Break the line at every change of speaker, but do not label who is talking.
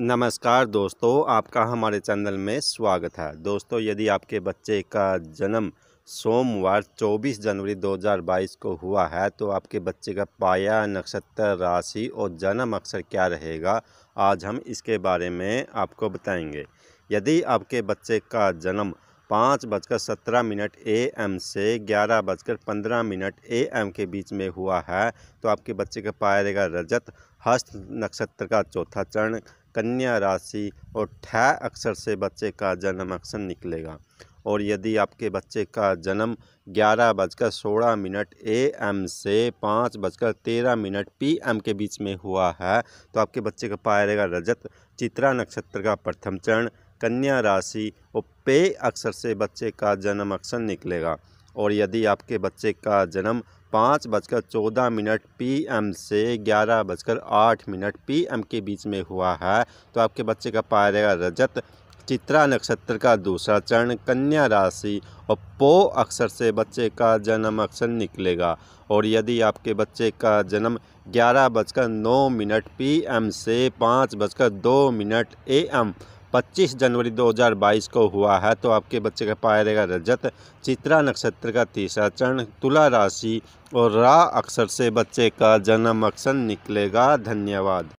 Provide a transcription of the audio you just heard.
नमस्कार दोस्तों आपका हमारे चैनल में स्वागत है दोस्तों यदि आपके बच्चे का जन्म सोमवार 24 जनवरी 2022 को हुआ है तो आपके बच्चे का पाया नक्षत्र राशि और जन्म अक्षर क्या रहेगा आज हम इसके बारे में आपको बताएंगे यदि आपके बच्चे का जन्म पाँच बजकर सत्रह मिनट ए एम से ग्यारह बजकर पंद्रह मिनट ए एम के बीच में हुआ है तो आपके बच्चे का पाया रहेगा रजत हस्त नक्षत्र का चौथा चरण कन्या राशि और ठ अक्षर से बच्चे का जन्म अक्षर निकलेगा और यदि आपके बच्चे का जन्म ग्यारह बजकर सोलह मिनट ए एम से पाँच बजकर तेरह मिनट पी एम के बीच में हुआ है तो आपके बच्चे का पाया रजत चित्रा नक्षत्र का प्रथम चरण कन्या राशि और पे अक्षर से बच्चे का जन्म अक्षर निकलेगा और यदि आपके बच्चे का जन्म पाँच बजकर चौदह मिनट पीएम से ग्यारह बजकर आठ मिनट पीएम के बीच में हुआ है तो आपके बच्चे का पाया जाएगा रजत चित्रा नक्षत्र का दूसरा चरण कन्या राशि और पो अक्षर से बच्चे का जन्म अक्षर निकलेगा और यदि आपके बच्चे का जन्म ग्यारह बजकर नौ मिनट पीएम से पाँच बजकर दो मिनट एम 25 जनवरी 2022 को हुआ है तो आपके बच्चे का पाया जाएगा रजत चित्रा नक्षत्र का तीसरा चरण तुला राशि और रा अक्षर से बच्चे का जन्म अक्षर निकलेगा धन्यवाद